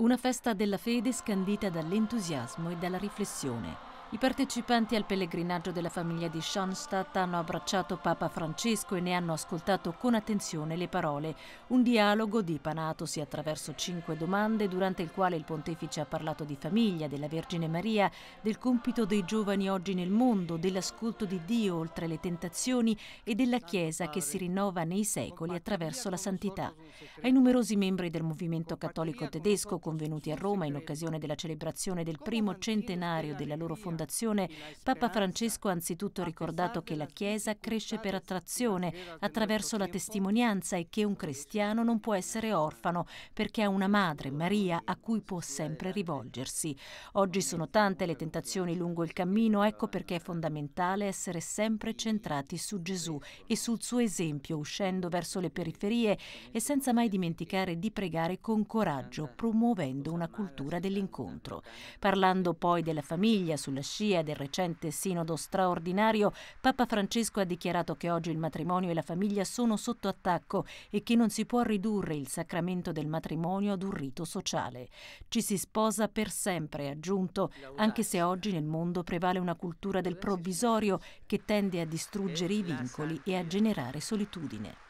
Una festa della fede scandita dall'entusiasmo e dalla riflessione. I partecipanti al pellegrinaggio della famiglia di Schoenstatt hanno abbracciato Papa Francesco e ne hanno ascoltato con attenzione le parole. Un dialogo dipanatosi attraverso cinque domande durante il quale il pontefice ha parlato di famiglia, della Vergine Maria, del compito dei giovani oggi nel mondo, dell'ascolto di Dio oltre le tentazioni e della Chiesa che si rinnova nei secoli attraverso la santità. Ai numerosi membri del movimento cattolico tedesco convenuti a Roma in occasione della celebrazione del primo centenario della loro fondazione Fondazione, Papa Francesco ha anzitutto ricordato che la Chiesa cresce per attrazione attraverso la testimonianza e che un cristiano non può essere orfano perché ha una madre, Maria, a cui può sempre rivolgersi. Oggi sono tante le tentazioni lungo il cammino, ecco perché è fondamentale essere sempre centrati su Gesù e sul suo esempio, uscendo verso le periferie e senza mai dimenticare di pregare con coraggio, promuovendo una cultura dell'incontro. Parlando poi della famiglia, sulla scia del recente sinodo straordinario, Papa Francesco ha dichiarato che oggi il matrimonio e la famiglia sono sotto attacco e che non si può ridurre il sacramento del matrimonio ad un rito sociale. Ci si sposa per sempre, ha aggiunto, anche se oggi nel mondo prevale una cultura del provvisorio che tende a distruggere i vincoli e a generare solitudine.